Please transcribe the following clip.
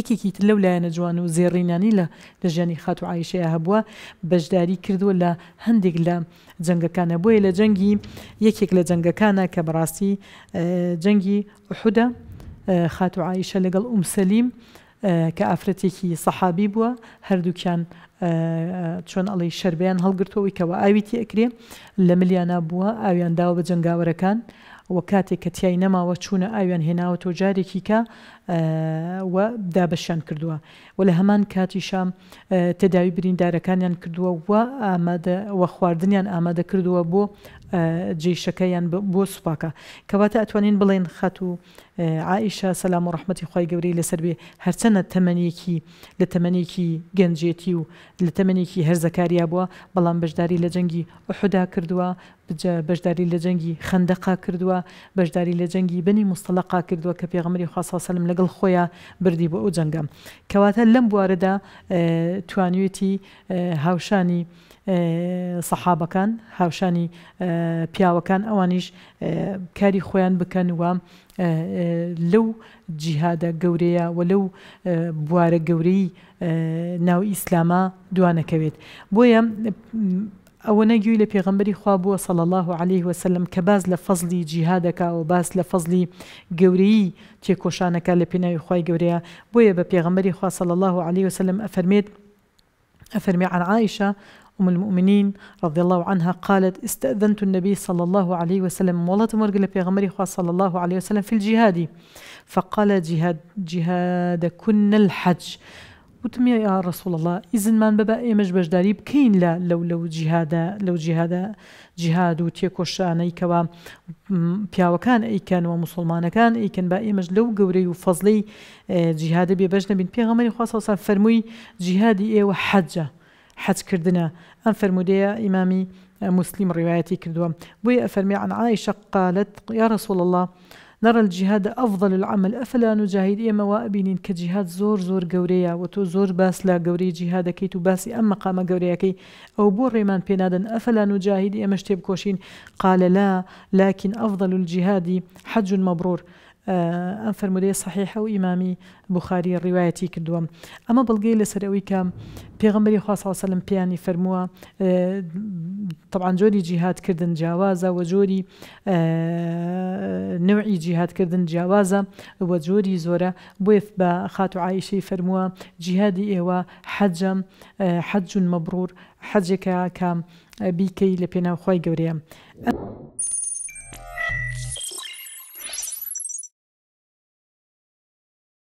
یەکێکی لەو لایەنە جوان و زێڕینانی لە لە ژیانی خات و عیشەیە هەبووە بەشداری کردووە لە هەندێک لە جنگەکانە بۆیە لە جەنگی یەکێک لە جنگەکانە کە بەڕاستی جەنگی حودە خات و عیشە لەگەڵ ئومسەلیم کە ئافرەتێکی سەحابی بووە هەردووکیان چۆن ئەڵی شەربیان هەڵگرتەوەی کەەوە ئاویتی ئەکرێ لە ملیانە بووە ئاویان داوە بە جنگاوەرەکان وە کاتێک کە تیای نەماوە چوونە ئاویان هێناوە تۆ جارێکی کە دابەشیان کردووە و لە هەمان کاتیشا تداوی بریندارەکانیان کردووە و ئامادە وە خواردنیان ئامادە کردووە بۆ جێشەکەیان بۆ سوپاکە کەواتە ئەتوانین بڵێن خەت و عیشە سەسلام و ڕحمەتی خی گەوری لەسەر بێ هەرچەنە تەمەنێکی لە تەمەنێکی گەنجێتی و لە تەمەنێکی هەرزەکاریا بووە بەڵام بەشداری لە جەنگی حدا کردووە بەشداری لە جەنگی خندەقا کردووە بەشداری لە جەنگی بنی مستەلقا کردووە کە پێغمەری خواسەسەلم لەگەڵ خۆیان بردی بۆ ئەو جەنگەم کەواتە لەم بوارەدا توانوێتی هاوشانی سەحابەکان هاوشانی پیاوەکان ئەوانیش آه، کاری خۆیان بکەن و آه، آه، لەو جیهادە گەورەیە و لەو بوارە گەورەی ناو ئیسلامە دوانەکەوێت بۆیە ئەوە نەگوی لە پێغمبەری خوا بووە سەڵ الله عليه وسلم کە باز لە فەزلی جیهادەکە و باس لە فەزلی گەورەی تێکۆشانەکە لە پێناوی خی گەورەیە بۆیە بە پێغمبەری خوا سەڵ الله عليه وسلم ئەفەرمێت ئەفەرمی عن عائشة أم المؤمنين رضي الله عنها قالت استأذنت النبي صلى الله عليه وسلم والله تمرقل في غمري صلى الله عليه وسلم في الجهاد فقال جهاد جهاد كن الحج وتم يا رسول الله إذن من ببا مش بجداري بكين لا لو لو جهادا لو جهادا جهاد وتيكوشان أيكوا پیاوەکان ئەیکەن و مسلمانەکان ئەیکەن با بقى لەو لو جوري وفضلي آه، جهاد بيبجنا بەژنە بین پێغەمەری خواستسان فرمي جیهادی إيه وحجه كردنا ئەم فرمودية إمامي مسلم روايتي كردوا بوي أفرمي عن عائشة قالت يا رسول الله نرى الجهاد أفضل العمل أفلا نجاهد إما وأبينين كجهاد زور زور قورية وتو زور باس لا قوري جهادكي تباسي أم مقام كي أو بور ريمان بينادن أفلا نجاهد إما اشتب كوشين قال لا لكن أفضل الجهاد حج مبرور ئەم فرمولەیە صحیحە و ئیمامی بخاری ڕیواەتی کردووە ئەمە بەڵگەی لەسەر ئەوی وسلم بياني خواسەڵسە لەم پیانی فەرمووە آه، طبعاان جۆری جیهاتکردن جیاوازە وە جۆری آه، نوعی جیهاتکردن جیاوازە وە جۆری زۆرە بۆیف بە خات و عیشەی فەرمووە جیهادی ئێوە حەجەم آه، حەجون مەبرور حەجێکە کە بیکەی لە پێناوخوای گەورەیە.